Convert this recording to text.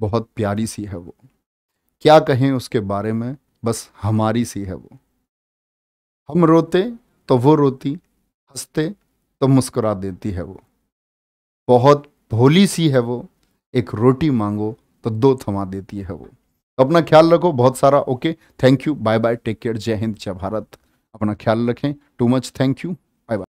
बहुत प्यारी सी है वो क्या कहें उसके बारे में बस हमारी सी है वो हम रोते तो वो रोती हंसते तो मुस्कुरा देती है वो बहुत भोली सी है वो एक रोटी मांगो तो दो थमा देती है वो तो अपना ख्याल रखो बहुत सारा okay thank you bye bye take care Jai Hind जय भारत अपना ख्याल रखें टू मच थैंक यू